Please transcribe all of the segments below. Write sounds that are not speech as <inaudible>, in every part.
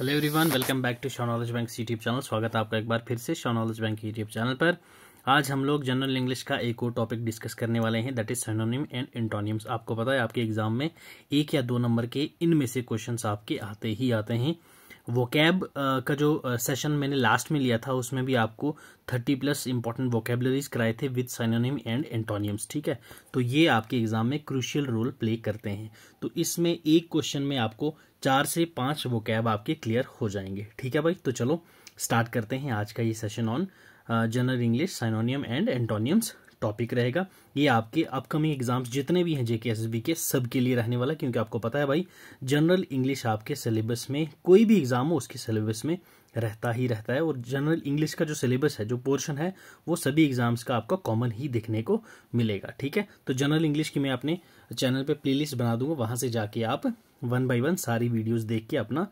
Hello everyone welcome back to Shaw knowledge bank YouTube channel स्वागत है आपका एक बार फिर से Shaw knowledge bank YouTube channel पर आज हम लोग जनरल इंग्लिश का एक और टॉपिक डिस्कस करने वाले हैं that is synonym and antonyms आपको पता है आपके एग्जाम में एक या दो नंबर के इनमें से क्वेश्चंस आपके आते ही आते हैं कैब uh, का जो सेशन uh, मैंने लास्ट में लिया था उसमें भी आपको थर्टी प्लस इंपॉर्टेंट वोकेबलरीज कराए थे विद साइनोनिम एंड एंटोनियम्स ठीक है तो ये आपके एग्जाम में क्रूशियल रोल प्ले करते हैं तो इसमें एक क्वेश्चन में आपको चार से पाँच कैब आपके क्लियर हो जाएंगे ठीक है भाई तो चलो स्टार्ट करते हैं आज का ये session on general English synonym and antonyms topic रहेगा ये आपके अपकमिंग एग्जाम्स जितने भी हैं जेके एस के सब के लिए रहने वाला क्योंकि आपको पता है भाई जनरल इंग्लिश आपके सिलेबस में कोई भी एग्ज़ाम हो उसके सिलेबस में रहता ही रहता है और जनरल इंग्लिश का जो सिलेबस है जो पोर्शन है वो सभी एग्ज़ाम्स का आपका कॉमन ही दिखने को मिलेगा ठीक है तो जनरल इंग्लिश की मैं अपने चैनल पे प्लेलिस्ट बना दूंगा वहाँ से जाके आप वन बाई वन सारी वीडियोज़ देख के अपना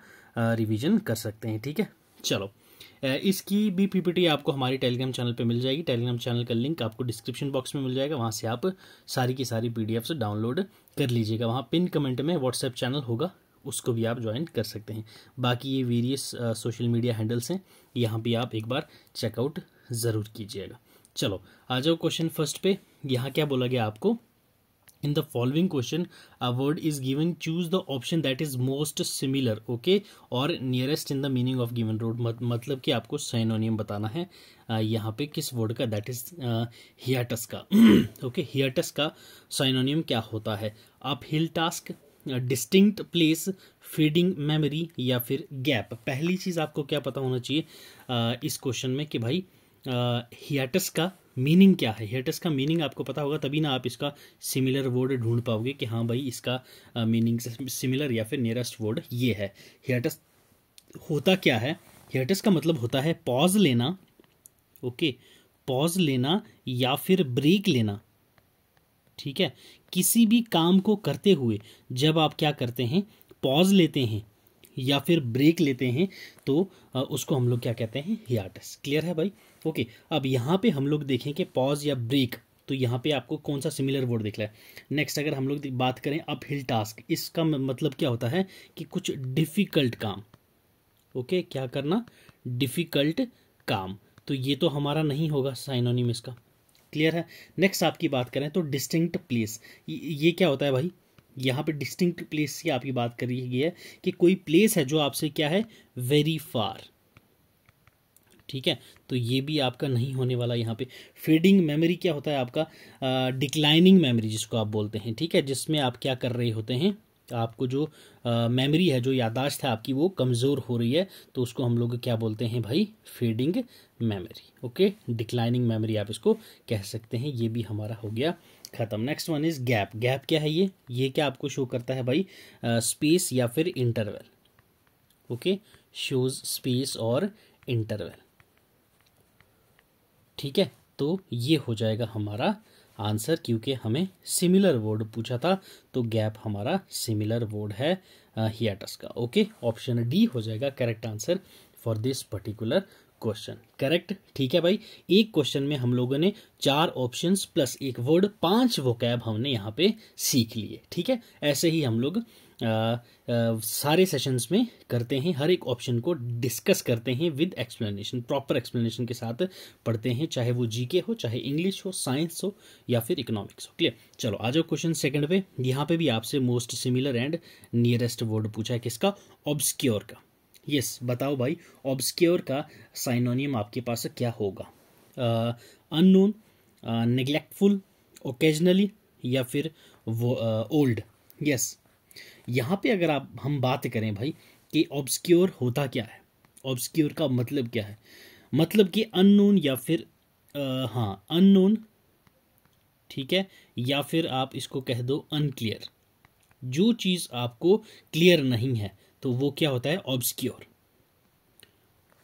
रिविज़न कर सकते हैं ठीक है चलो इसकी भी पीपीटी आपको हमारे टेलीग्राम चैनल पे मिल जाएगी टेलीग्राम चैनल का लिंक आपको डिस्क्रिप्शन बॉक्स में मिल जाएगा वहाँ से आप सारी की सारी पी डाउनलोड कर लीजिएगा वहाँ पिन कमेंट में व्हाट्सएप चैनल होगा उसको भी आप ज्वाइन कर सकते हैं बाकी ये वेरियस सोशल मीडिया हैंडल्स हैं यहाँ भी आप एक बार चेकआउट ज़रूर कीजिएगा चलो आ जाओ क्वेश्चन फर्स्ट पे यहाँ क्या बोला गया आपको in the following question a word is given choose the option that is most similar okay और nearest in the meaning of given word मतलब कि आपको synonym बताना है यहाँ पे किस वर्ड का दैट इज हियाटस का ओके <clears throat> हियाटस का साइनोनियम क्या होता है आप hill task distinct place feeding memory या फिर गैप पहली चीज़ आपको क्या पता होना चाहिए इस क्वेश्चन में कि भाई हियाटस का मीनिंग क्या है हेटस का मीनिंग आपको पता होगा तभी ना आप इसका सिमिलर वर्ड ढूंढ पाओगे कि हाँ भाई इसका मीनिंग सिमिलर या फिर नियरेस्ट वर्ड ये है हेटस होता क्या है हेटस का मतलब होता है पॉज लेना ओके पॉज लेना या फिर ब्रेक लेना ठीक है किसी भी काम को करते हुए जब आप क्या करते हैं पॉज लेते हैं या फिर ब्रेक लेते हैं तो उसको हम लोग क्या कहते हैं हियाटस क्लियर है भाई ओके अब यहाँ पे हम लोग देखें कि पॉज या ब्रेक तो यहाँ पे आपको कौन सा सिमिलर वर्ड दिख रहा है नेक्स्ट अगर हम लोग बात करें अप हिल टास्क इसका मतलब क्या होता है कि कुछ डिफ़िकल्ट काम ओके क्या करना डिफ़िकल्ट काम तो ये तो हमारा नहीं होगा साइनोनिम इसका क्लियर है नेक्स्ट आपकी बात करें तो डिस्टिंक्ट प्लेस ये क्या होता है भाई यहाँ पे डिस्टिंक्ट प्लेस की आपकी बात करी गई है कि कोई प्लेस है जो आपसे क्या है वेरी फार ठीक है तो ये भी आपका नहीं होने वाला यहाँ पे फेडिंग मेमोरी क्या होता है आपका डिक्लाइनिंग मेमोरी जिसको आप बोलते हैं ठीक है जिसमें आप क्या कर रहे होते हैं आपको जो मेमोरी है जो यादाश्त है आपकी वो कमज़ोर हो रही है तो उसको हम लोग क्या बोलते हैं भाई fading memory okay declining memory आप इसको कह सकते हैं ये भी हमारा हो गया खत्म next one is gap gap क्या है ये ये क्या आपको शो करता है भाई स्पेस uh, या फिर इंटरवल ओके शोज स्पेस और इंटरवल ठीक है तो ये हो जाएगा हमारा आंसर क्योंकि हमें सिमिलर वर्ड पूछा था तो गैप हमारा सिमिलर वर्ड है हियाटस का ओके ऑप्शन डी हो जाएगा correct answer for this particular question correct ठीक है भाई एक क्वेश्चन में हम लोगों ने चार ऑप्शंस प्लस एक वर्ड पांच कैब हमने यहाँ पे सीख लिए ठीक है ऐसे ही हम लोग आ, आ, सारे सेशंस में करते हैं हर एक ऑप्शन को डिस्कस करते हैं विद एक्सप्लेनेशन प्रॉपर एक्सप्लेनेशन के साथ पढ़ते हैं चाहे वो जीके हो चाहे इंग्लिश हो साइंस हो या फिर इकोनॉमिक्स हो क्लियर चलो आ जाओ क्वेश्चन सेकंड पे यहाँ पे भी आपसे most similar and nearest word पूछा है किसका ऑब्सक्योर का यस बताओ भाई ऑब्सक्योर का साइनोनियम आपके पास क्या होगा अननोन नेग्लेक्टफुल ओकेजनली या फिर वो ओल्ड uh, यस yes. यहाँ पे अगर आप हम बात करें भाई कि ऑब्सक्योर होता क्या है ऑब्सक्योर का मतलब क्या है मतलब कि अननोन या फिर आ, uh, हाँ अननोन ठीक है या फिर आप इसको कह दो अनक्लियर जो चीज़ आपको क्लियर नहीं है तो वो क्या होता है ऑब्सक्योर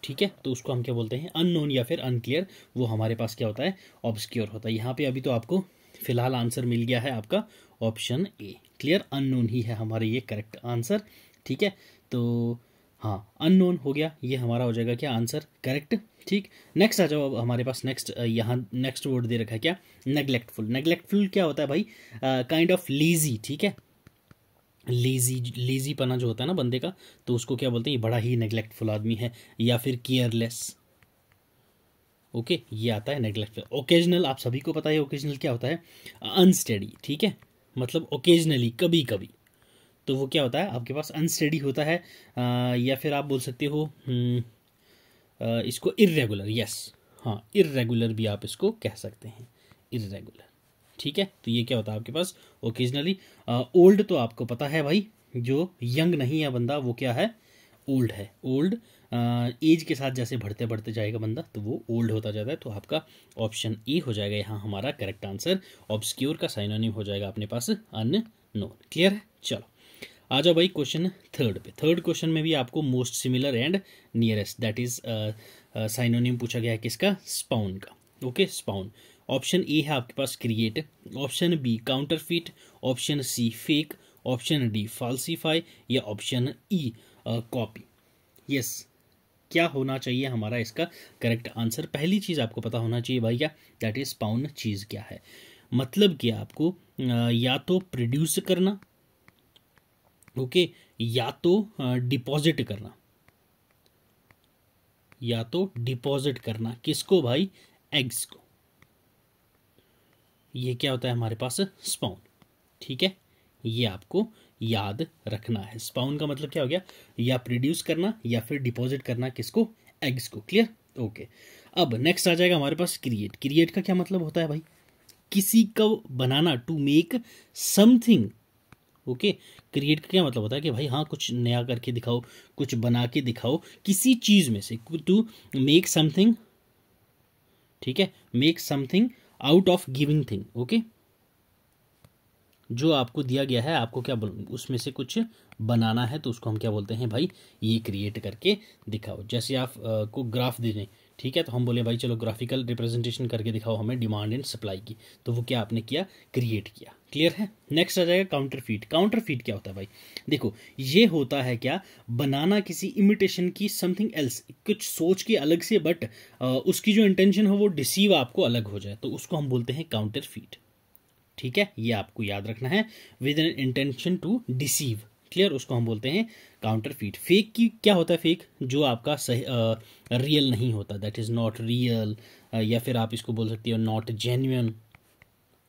ठीक है तो उसको हम क्या बोलते हैं अननोन या फिर अनक्लियर वो हमारे पास क्या होता है ऑब्सक्योर होता है यहाँ पे अभी तो आपको फिलहाल आंसर मिल गया है आपका ऑप्शन ए क्लियर अननोन ही है हमारे ये करेक्ट आंसर ठीक है तो हाँ अननोन हो गया ये हमारा हो जाएगा क्या आंसर करेक्ट ठीक नेक्स्ट आ जाओ अब हमारे पास नेक्स्ट यहाँ नेक्स्ट वर्ड दे रखा है क्या नेग्लेक्टफुल नेग्लेक्टफुल क्या होता है भाई काइंड ऑफ लीजी ठीक है लेज़ी लेजी पना जो होता है ना बंदे का तो उसको क्या बोलते हैं ये बड़ा ही नेग्लेक्टफुल आदमी है या फिर केयरलेस ओके ये आता है नेग्लेक्टफुल ओकेजनल आप सभी को पता है ओकेजनल क्या होता है अनस्टडी ठीक है मतलब ओकेजनली कभी कभी तो वो क्या होता है आपके पास अनस्टडी होता है आ, या फिर आप बोल सकते हो हम्म, आ, इसको इरेगुलर यस हाँ इरेगुलर भी आप इसको कह सकते हैं इरेगुलर ठीक है तो ये क्या होता है आपके पास ओकेजनली ओल्ड तो आपको पता है भाई जो यंग नहीं है बंदा वो क्या है ओल्ड है ओल्ड एज के साथ जैसे बढ़ते बढ़ते जाएगा बंदा तो वो ओल्ड होता जाता है तो आपका ऑप्शन ए e हो जाएगा यहाँ हमारा करेक्ट आंसर ऑब्सक्योर का साइनोनिम हो जाएगा अपने पास अन नोन क्लियर है चलो आ जाओ भाई क्वेश्चन थर्ड पे थर्ड क्वेश्चन में भी आपको most similar and nearest that is synonym पूछा गया है किसका स्पाउन का okay okay, spawn option A है आपके पास create option B counter option C fake option D falsify या ऑप्शन ई कॉपी यस क्या होना चाहिए हमारा इसका करेक्ट आंसर पहली चीज़ आपको पता होना चाहिए भैया दैट इज़ पाउन चीज़ क्या है मतलब कि आपको या तो प्रोड्यूस करना ओके okay, या तो डिपॉजिट करना या तो डिपॉजिट करना किसको भाई एग्स को ये क्या होता है हमारे पास स्पाउन ठीक है ये आपको याद रखना है स्पाउन का मतलब क्या हो गया या प्रोड्यूस करना या फिर डिपॉजिट करना किसको एग्स को क्लियर ओके अब नेक्स्ट आ जाएगा हमारे पास क्रिएट क्रिएट का क्या मतलब होता है भाई किसी को बनाना to make something okay create का क्या मतलब होता है कि भाई हाँ कुछ नया करके दिखाओ कुछ बना के दिखाओ किसी चीज़ में से टू मेक समथिंग ठीक है make something out of giving thing okay जो आपको दिया गया है आपको क्या उसमें से कुछ बनाना है तो उसको हम क्या बोलते हैं भाई ये क्रिएट करके दिखाओ जैसे आप आ, को ग्राफ दे दें ठीक है तो हम बोले भाई चलो ग्राफिकल रिप्रेजेंटेशन करके दिखाओ हमें डिमांड एंड सप्लाई की तो वो क्या आपने किया क्रिएट किया क्लियर है नेक्स्ट आ जाएगा काउंटर फीट काउंटर फीट क्या होता है भाई देखो ये होता है क्या बनाना किसी इमिटेशन की समथिंग एल्स कुछ सोच के अलग से बट उसकी जो इंटेंशन हो वो डिसीव आपको अलग हो जाए तो उसको हम बोलते हैं काउंटर फीट ठीक है ये आपको याद रखना है with an intention to deceive clear उसको हम बोलते हैं काउंटर फीट फेक की क्या होता है फेक जो आपका सही रियल नहीं होता दैट इज़ नॉट रियल या फिर आप इसको बोल सकते हो नॉट जेन्यून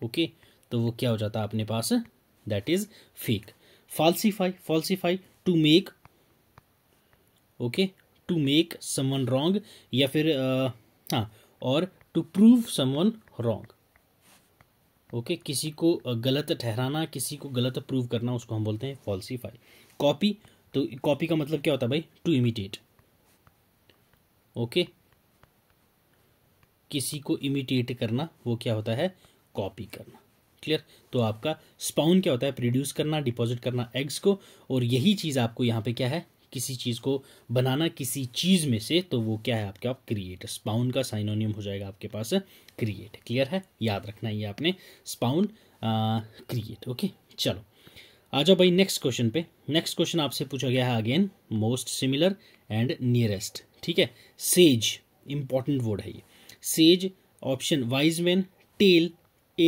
ओके तो वो क्या हो जाता है अपने पास that is fake falsify falsify to make okay to make someone wrong या फिर uh, हाँ और to prove someone wrong okay किसी को गलत ठहराना किसी को गलत प्रूव करना उसको हम बोलते हैं फॉल्सीफाई कॉपी तो कॉपी का मतलब क्या होता है भाई टू इमिटेट ओके किसी को इमिटेट करना वो क्या होता है कॉपी करना क्लियर तो आपका स्पाउन क्या होता है प्रोड्यूस करना डिपॉजिट करना एग्स को और यही चीज़ आपको यहां पे क्या है किसी चीज़ को बनाना किसी चीज़ में से तो वो क्या है आपके आप क्रिएट स्पाउन का साइनोनियम हो जाएगा आपके पास क्रिएट क्लियर है याद रखना ये आपने स्पाउन क्रिएट ओके चलो आ जाओ भाई नेक्स्ट क्वेश्चन पे नेक्स्ट क्वेश्चन आपसे पूछा गया है again most similar and nearest ठीक है सेज इंपॉर्टेंट वर्ड है ये sage option wise man tell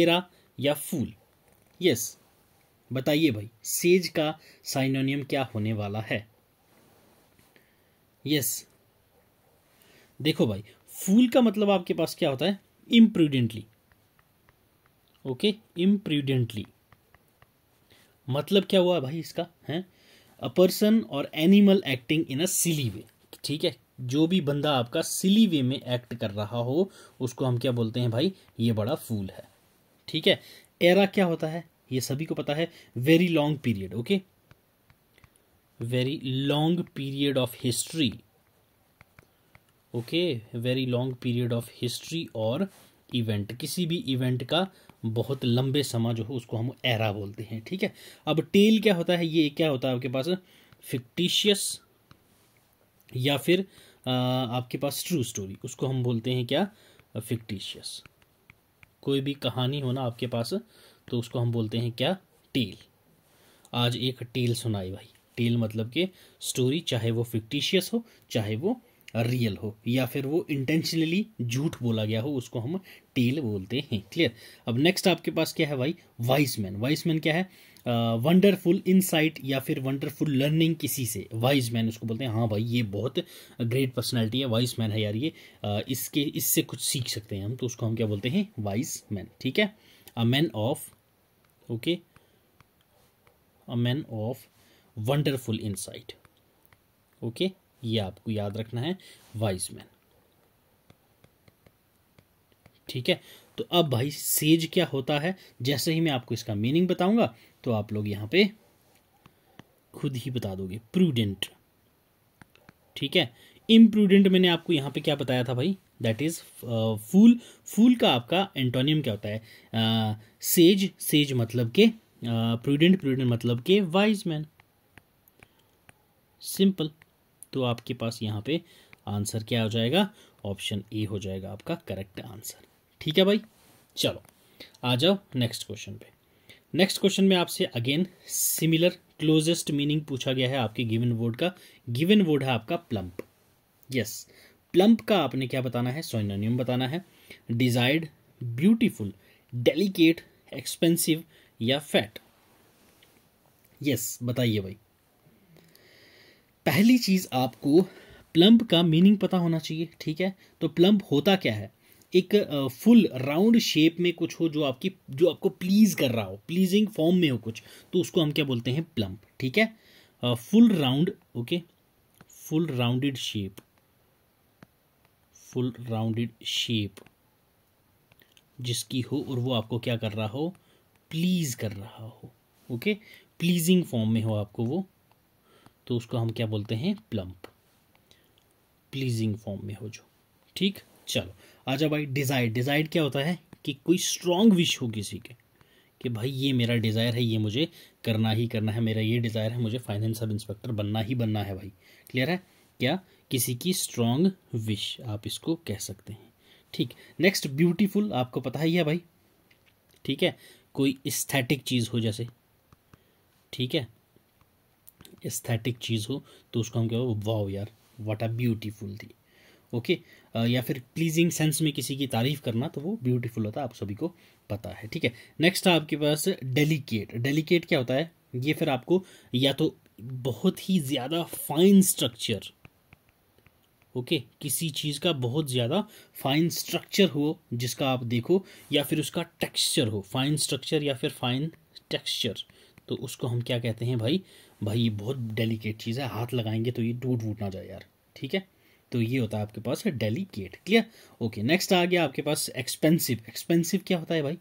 era या फूल यस yes. बताइए भाई सेज का साइनोनियम क्या होने वाला है यस देखो भाई फूल का मतलब आपके पास क्या होता है इम्प्रूडेंटली ओके इम्प्रूडेंटली मतलब क्या हुआ भाई इसका है अ पर्सन और animal acting in a silly way ठीक है जो भी बंदा आपका सिली वे में एक्ट कर रहा हो उसको हम क्या बोलते हैं भाई ये बड़ा फूल है ठीक है एरा क्या होता है ये सभी को पता है very long period okay very long period of history okay very long period of history or event किसी भी event का बहुत लंबे समय जो हो उसको हम एरा बोलते हैं ठीक है अब टेल क्या होता है ये क्या होता है आपके पास फिक्टिशियस या फिर आ, आपके पास ट्रू स्टोरी उसको हम बोलते हैं क्या फिक्टिशियस कोई भी कहानी हो ना आपके पास तो उसको हम बोलते हैं क्या टेल आज एक टेल सुनाई भाई टेल मतलब कि स्टोरी चाहे वो फिक्टिशियस हो चाहे वो रियल हो या फिर वो इंटेंशनली झूठ बोला गया हो उसको हम टेल बोलते हैं क्लियर अब नेक्स्ट आपके पास क्या है भाई वाइस मैन वाइस मैन क्या है वंडरफुल uh, इनसाइट या फिर वंडरफुल लर्निंग किसी से वाइज मैन उसको बोलते हैं हाँ भाई ये बहुत ग्रेट पर्सनैलिटी है वाइज मैन है यार ये uh, इसके इससे कुछ सीख सकते हैं हम तो उसको हम क्या बोलते हैं वाइज मैन ठीक है a man of okay a man of wonderful insight okay ये आपको याद रखना है वाइज मैन ठीक है तो अब भाई सेज क्या होता है जैसे ही मैं आपको इसका मीनिंग बताऊंगा तो आप लोग यहां पे खुद ही बता दोगे प्रूडेंट ठीक है इम्प्रूडेंट मैंने आपको यहां पे क्या बताया था भाई दैट इज फूल फूल का आपका एंटोनियम क्या होता है सेज uh, सेज मतलब के प्रूडेंट uh, प्रूडेंट मतलब के वाइज मैन सिंपल तो आपके पास यहाँ पे आंसर क्या हो जाएगा ऑप्शन ए हो जाएगा आपका करेक्ट आंसर ठीक है भाई चलो आ जाओ नेक्स्ट क्वेश्चन पे नेक्स्ट क्वेश्चन में आपसे अगेन सिमिलर क्लोजेस्ट मीनिंग पूछा गया है आपके गिवन वर्ड का गिवन वर्ड है आपका प्लम्प यस प्लम्प का आपने क्या बताना है सोनोनियम बताना है डिजायर्ड ब्यूटीफुल डेलिकेट एक्सपेंसिव या फैट यस बताइए भाई पहली चीज़ आपको प्लम्ब का मीनिंग पता होना चाहिए ठीक है तो प्लम्ब होता क्या है एक फुल राउंड शेप में कुछ हो जो आपकी जो आपको प्लीज़ कर रहा हो प्लीजिंग फॉर्म में हो कुछ तो उसको हम क्या बोलते हैं प्लम्ब ठीक है full round okay full rounded shape full rounded shape जिसकी हो और वो आपको क्या कर रहा हो प्लीज़ कर रहा हो ओके प्लीजिंग फॉर्म में हो आपको वो तो उसको हम क्या बोलते हैं प्लम्प प्लीजिंग फॉर्म में हो जो ठीक चलो आ जाओ भाई डिज़ायर डिज़ायर क्या होता है कि कोई स्ट्रांग विश हो किसी के कि भाई ये मेरा डिज़ायर है ये मुझे करना ही करना है मेरा ये डिज़ायर है मुझे फाइनेंस सब इंस्पेक्टर बनना ही बनना है भाई क्लियर है क्या किसी की स्ट्रॉन्ग विश आप इसको कह सकते हैं ठीक नेक्स्ट ब्यूटीफुल आपको पता ही है भाई ठीक है कोई स्थेटिक चीज़ हो जैसे ठीक है एस्थेटिक चीज़ हो तो उसको हम क्या वाओ यार वाट आ ब्यूटीफुल थी ओके या फिर प्लीजिंग सेंस में किसी की तारीफ करना तो वो ब्यूटीफुल होता है आप सभी को पता है ठीक है नेक्स्ट आपके पास डेलीकेट डेलीकेट क्या होता है ये फिर आपको या तो बहुत ही ज़्यादा फाइन स्ट्रक्चर ओके okay, किसी चीज़ का बहुत ज़्यादा फाइन स्ट्रक्चर हो जिसका आप देखो या फिर उसका टेक्सचर हो फाइन स्ट्रक्चर या फिर फाइन टेक्सचर तो उसको हम क्या कहते हैं भाई भाई ये बहुत डेलीकेट चीज़ है हाथ लगाएंगे तो ये टूट वूट ना जाए यार ठीक है तो ये होता है आपके पास डेलीकेट क्लियर ओके नेक्स्ट आ गया आपके पास एक्सपेंसिव एक्सपेंसिव क्या होता है भाई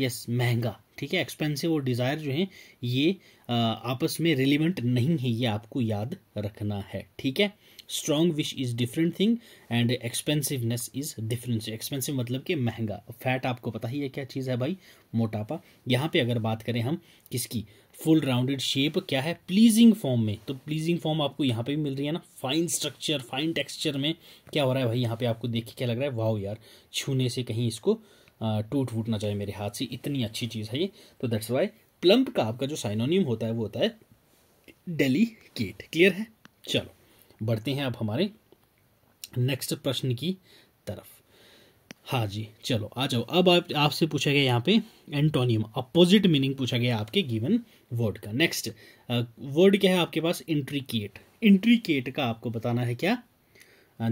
यस yes, महंगा ठीक है एक्सपेंसिव और डिज़ायर जो है ये आ, आपस में रिलीवेंट नहीं है ये आपको याद रखना है ठीक है strong wish is different thing and expensiveness is difference expensive मतलब कि महंगा फैट आपको पता ही है क्या चीज़ है भाई मोटापा यहाँ पे अगर बात करें हम किसकी फुल राउंडेड शेप क्या है प्लीजिंग फॉर्म में तो प्लीजिंग फॉर्म आपको यहाँ पे भी मिल रही है ना फाइन स्ट्रक्चर फाइन टेक्सचर में क्या हो रहा है भाई यहाँ पे आपको देख के क्या लग रहा है वाह यार छूने से कहीं इसको टूट फूट ना जाए मेरे हाथ से इतनी अच्छी चीज़ है ये तो दैट्स वाई प्लम्प का आपका जो साइनोनियम होता है वो होता है डेलीकेट क्लियर है चलो बढ़ते हैं आप हमारे नेक्स्ट प्रश्न की तरफ हाँ जी चलो आ जाओ अब आप आपसे पूछा गया यहाँ पे एंटोनियम अपोजिट मीनिंग पूछा गया आपके गिवन वर्ड का नेक्स्ट वर्ड क्या है आपके पास इंट्रीकेट इंट्रीकेट का आपको बताना है क्या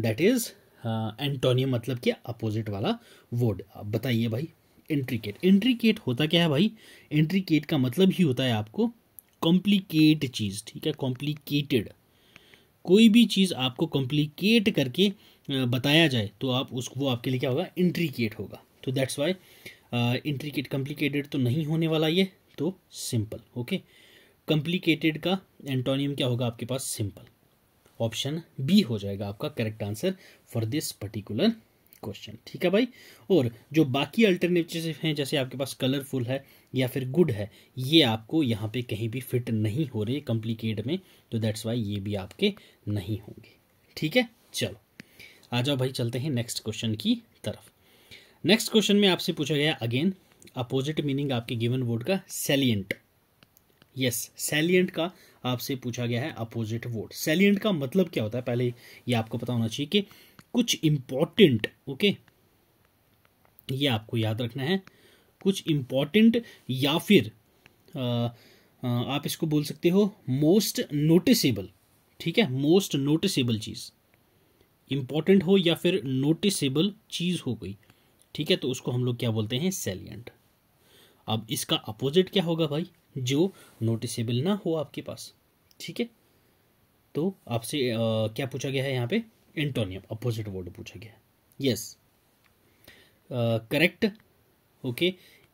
दैट इज एंटोनियम मतलब क्या अपोजिट वाला वर्ड बताइए भाई इंट्रीकेट इंट्रीकेट होता क्या है भाई इंट्रीकेट का मतलब ही होता है आपको कॉम्प्लिकेट चीज़ ठीक है कॉम्प्लिकेटेड कोई भी चीज़ आपको कॉम्प्लिकेट करके बताया जाए तो आप उसको वो आपके लिए क्या होगा इंट्रीकेट होगा तो दैट्स वाई इंट्रीकेट कॉम्प्लिकेटेड तो नहीं होने वाला ये तो सिंपल ओके कॉम्प्लिकेटेड का एंटोनियम क्या होगा आपके पास सिंपल ऑप्शन बी हो जाएगा आपका correct answer for this particular question ठीक है भाई और जो बाकी अल्टरनेटिव हैं जैसे आपके पास कलरफुल है या फिर गुड है ये आपको यहाँ पे कहीं भी फिट नहीं हो रहे कॉम्प्लीकेट में तो दैट्स वाई ये भी आपके नहीं होंगे ठीक है चलो आ जाओ भाई चलते हैं नेक्स्ट क्वेश्चन की तरफ नेक्स्ट क्वेश्चन में आपसे पूछा गया अगेन अपोजिट मीनिंग आपके गिवन वर्ड का सेलियंट यस सेलियंट का आपसे पूछा गया है अपोजिट वर्ड सेलियंट का मतलब क्या होता है पहले ये आपको पता होना चाहिए कि कुछ इम्पॉर्टेंट ओके ये आपको याद रखना है कुछ इम्पॉर्टेंट या फिर आ, आप इसको बोल सकते हो मोस्ट नोटिसेबल ठीक है मोस्ट नोटिसेबल चीज़ इंपॉर्टेंट हो या फिर नोटिसेबल चीज़ हो गई ठीक है तो उसको हम लोग क्या बोलते हैं सेलियंट अब इसका अपोजिट क्या होगा भाई जो नोटिसेबल ना हो आपके पास ठीक है तो आपसे क्या पूछा गया है यहाँ पे एंटोनियम अपोजिट वर्ड पूछा गया yes correct okay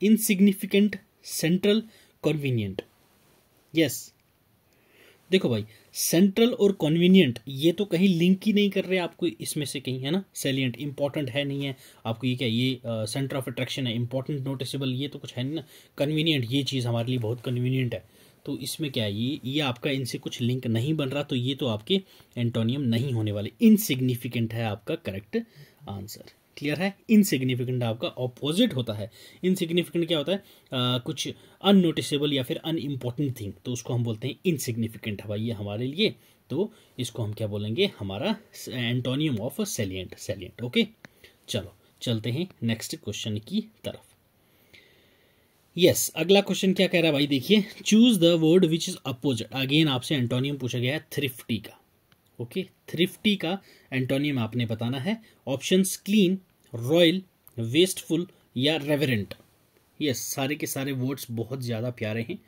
insignificant central convenient yes देखो भाई सेंट्रल और कॉन्वीनियंट ये तो कहीं लिंक ही नहीं कर रहे आपको इसमें से कहीं है ना सेलियंट इंपॉर्टेंट है नहीं है आपको ये क्या ये सेंटर ऑफ अट्रैक्शन है इंपॉर्टेंट नोटिसेबल ये तो कुछ है नहीं ना कन्वीनियंट ये चीज़ हमारे लिए बहुत कन्वीनियंट है तो इसमें क्या है ये ये आपका इनसे कुछ लिंक नहीं बन रहा तो ये तो आपके एंटोनियम नहीं होने वाले इनसिग्निफिकेंट है आपका करेक्ट आंसर क्लियर है इनसिग्निफिकेंट आपका ऑपोजिट होता है इनसिग्निफिकेंट क्या होता है आ, कुछ अननोटिसेबल या फिर अनइम्पॉर्टेंट थिंग तो उसको हम बोलते हैं इनसिग्निफिकेंट हवा ये हमारे लिए तो इसको हम क्या बोलेंगे हमारा antonym of salient salient okay चलो चलते हैं नेक्स्ट क्वेश्चन की तरफ यस अगला क्वेश्चन क्या कह रहा है भाई देखिए choose the word which is opposite again आपसे एंटोनियम पूछा गया है थ्रिफ्टी का ओके okay? थ्रिफ्टी का एंटोनियम आपने बताना है ऑप्शन क्लीन रॉयल वेस्टफुल या रेवरेंट यस yes, सारे के सारे वर्ड्स बहुत ज़्यादा प्यारे हैं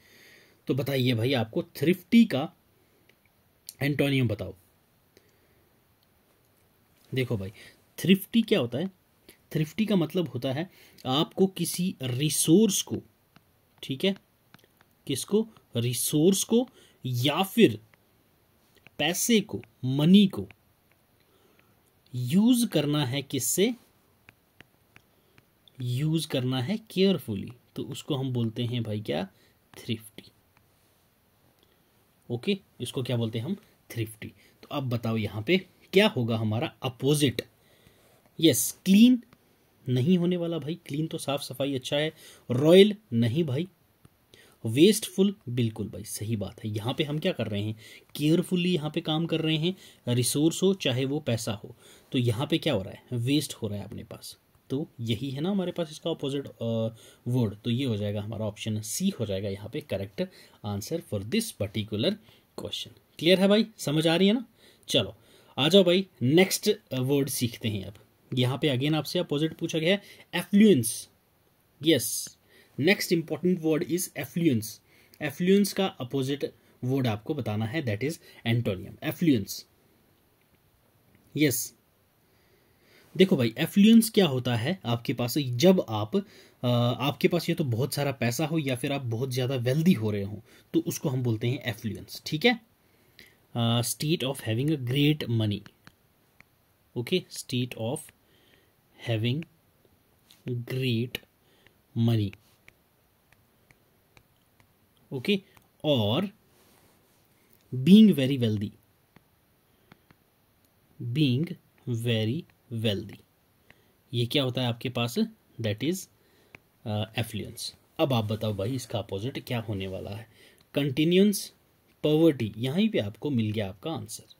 तो बताइए भाई आपको थ्रिफ्टी का एंटोनियम बताओ देखो भाई थ्रिफ्टी क्या होता है थ्रिफ्टी का मतलब होता है आपको किसी रिसोर्स को ठीक है किसको रिसोर्स को या फिर पैसे को मनी को यूज करना है किससे यूज करना है केयरफुली तो उसको हम बोलते हैं भाई क्या थ्रिफ्टी ओके इसको क्या बोलते हैं हम थ्रिफ्टी तो अब बताओ यहां पे क्या होगा हमारा अपोजिट यस क्लीन नहीं होने वाला भाई क्लीन तो साफ सफाई अच्छा है रॉयल नहीं भाई वेस्टफुल बिल्कुल भाई सही बात है यहाँ पे हम क्या कर रहे हैं केयरफुली यहाँ पे काम कर रहे हैं रिसोर्स हो चाहे वो पैसा हो तो यहाँ पे क्या हो रहा है वेस्ट हो रहा है अपने पास तो यही है ना हमारे पास इसका अपोजिट वर्ड तो ये हो जाएगा हमारा ऑप्शन सी हो जाएगा यहाँ पे correct answer for this particular question clear है भाई समझ आ रही है ना चलो आ जाओ भाई नेक्स्ट वर्ड सीखते हैं अब यहां पे अगेन आपसे अपोजिट पूछा गया है affluence yes next important word is affluence affluence का अपोजिट वर्ड आपको बताना है that is antonym affluence yes देखो भाई एफ्लुएंस क्या होता है आपके पास जब आप आपके पास ये तो बहुत सारा पैसा हो या फिर आप बहुत ज़्यादा वेल्दी हो रहे हो तो उसको हम बोलते हैं एफ्लुएंस ठीक है state of having a great money okay state of having great money okay or being very wealthy being very wealthy ये क्या होता है आपके पास दैट इज एफ्लुएंस अब आप बताओ भाई इसका अपोजिट क्या होने वाला है कंटिन्यूंस पॉवर्टी यहीं पे आपको मिल गया आपका आंसर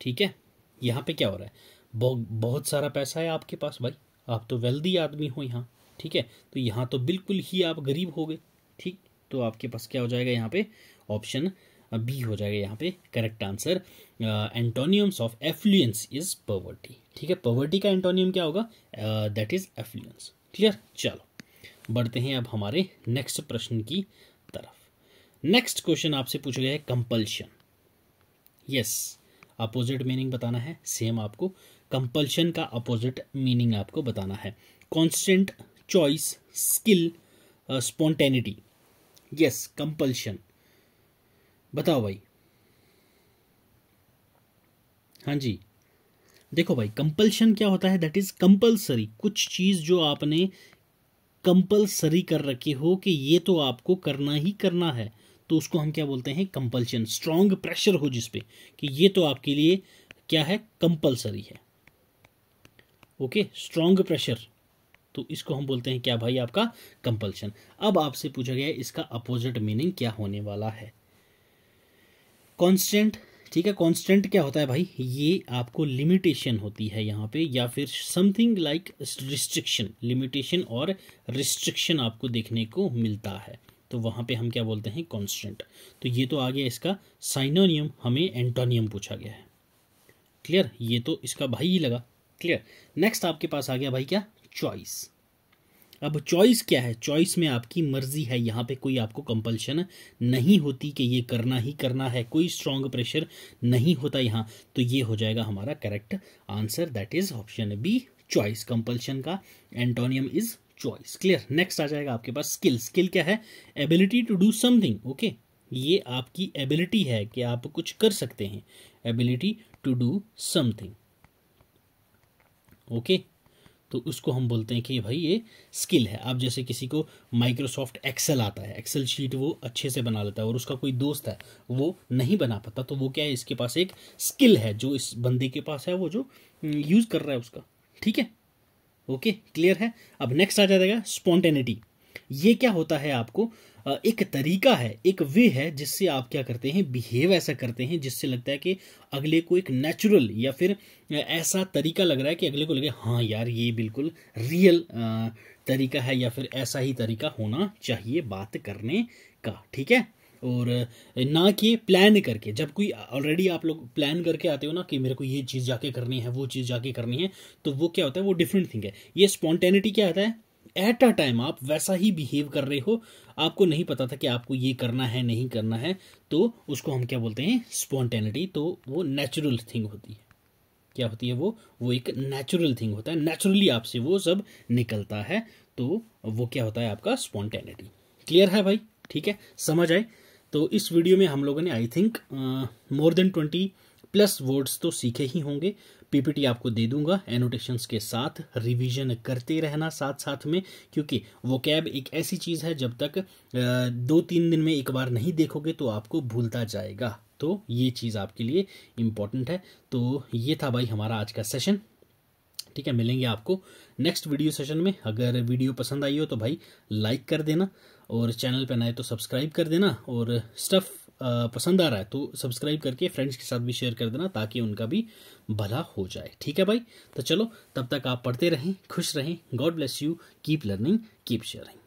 ठीक है यहाँ पे क्या हो रहा है बहुत सारा पैसा है आपके पास भाई आप तो वेल्दी आदमी हो यहाँ ठीक है तो यहाँ तो बिल्कुल ही आप गरीब हो गए ठीक तो आपके पास क्या हो जाएगा यहाँ पे ऑप्शन बी हो जाएगा यहाँ पे correct answer antonyms of affluence is poverty ठीक है पवर्टी का एंटोनियम क्या होगा दैट इज एफ्लुएंस क्लियर चलो बढ़ते हैं अब हमारे नेक्स्ट प्रश्न की तरफ नेक्स्ट क्वेश्चन आपसे पूछा गया है कंपल्शन यस अपोजिट मीनिंग बताना है सेम आपको कंपल्शन का अपोजिट मीनिंग आपको बताना है constant choice skill spontaneity yes compulsion बताओ भाई हाँ जी देखो भाई कंपल्शन क्या होता है दैट इज़ कंपल्सरी कुछ चीज़ जो आपने कंपल्सरी कर रखी हो कि ये तो आपको करना ही करना है तो उसको हम क्या बोलते हैं कंपल्शन स्ट्रांग प्रेशर हो जिसपे कि ये तो आपके लिए क्या है कंपल्सरी है ओके स्ट्रॉन्ग प्रेशर तो इसको हम बोलते हैं क्या भाई आपका कंपल्शन अब आपसे पूछा गया इसका अपोजिट मीनिंग क्या होने वाला है कॉन्स्टेंट ठीक है कॉन्स्टेंट क्या होता है भाई ये आपको लिमिटेशन होती है यहाँ पे या फिर समथिंग लाइक रिस्ट्रिक्शन लिमिटेशन और रिस्ट्रिक्शन आपको देखने को मिलता है तो वहां पे हम क्या बोलते हैं कॉन्स्टेंट तो ये तो आ गया इसका साइनोनियम हमें एंटोनियम पूछा गया है क्लियर ये तो इसका भाई ही लगा क्लियर नेक्स्ट आपके पास आ गया भाई क्या चॉइस अब चॉइस क्या है चॉइस में आपकी मर्जी है यहाँ पे कोई आपको कंपल्शन नहीं होती कि ये करना ही करना है कोई स्ट्रांग प्रेशर नहीं होता यहाँ तो ये हो जाएगा हमारा correct answer that is option B choice compulsion का antonym is choice clear next आ जाएगा आपके पास स्किल स्किल क्या है ability to do something okay ये आपकी एबिलिटी है कि आप कुछ कर सकते हैं ability to do something okay तो उसको हम बोलते हैं कि भाई ये स्किल है आप जैसे किसी को माइक्रोसॉफ्ट एक्सेल आता है एक्सेल शीट वो अच्छे से बना लेता है और उसका कोई दोस्त है वो नहीं बना पाता तो वो क्या है इसके पास एक स्किल है जो इस बंदे के पास है वो जो यूज़ हम्म, कर रहा है उसका ठीक है ओके क्लियर है अब नेक्स्ट आ जाएगा स्पॉन्टेनिटी ये क्या होता है आपको एक तरीका है एक वे है जिससे आप क्या करते हैं बिहेव ऐसा करते हैं जिससे लगता है कि अगले को एक नेचुरल या फिर ऐसा तरीका लग रहा है कि अगले को लगे हाँ यार ये बिल्कुल रियल तरीका है या फिर ऐसा ही तरीका होना चाहिए बात करने का ठीक है और ना कि प्लान करके जब कोई ऑलरेडी आप लोग प्लान करके आते हो ना कि मेरे को ये चीज़ जाके करनी है वो चीज़ जाके करनी है तो वो क्या होता है वो डिफरेंट थिंग है ये स्पॉन्टेनिटी क्या होता है एट अ टाइम आप वैसा ही बिहेव कर रहे हो आपको नहीं पता था कि आपको ये करना है नहीं करना है तो उसको हम क्या बोलते हैं स्पॉन्टेनिटी तो वो नेचुरल थिंग होती है क्या होती है वो वो एक नेचुरल थिंग होता है नेचुरली आपसे वो सब निकलता है तो वो क्या होता है आपका स्पॉन्टेनिटी क्लियर है भाई ठीक है समझ आए तो इस वीडियो में हम लोगों ने I think more than twenty plus words तो सीखे ही होंगे पीपीटी आपको दे दूंगा एनोटेशंस के साथ रिवीजन करते रहना साथ साथ में क्योंकि वो कैब एक ऐसी चीज़ है जब तक दो तीन दिन में एक बार नहीं देखोगे तो आपको भूलता जाएगा तो ये चीज़ आपके लिए इंपॉर्टेंट है तो ये था भाई हमारा आज का सेशन ठीक है मिलेंगे आपको नेक्स्ट वीडियो सेशन में अगर वीडियो पसंद आई हो तो भाई लाइक कर देना और चैनल पर नए तो सब्सक्राइब कर देना और स्टफ़ पसंद आ रहा है तो सब्सक्राइब करके फ्रेंड्स के साथ भी शेयर कर देना ताकि उनका भी भला हो जाए ठीक है भाई तो चलो तब तक आप पढ़ते रहें खुश रहें God bless you keep learning keep sharing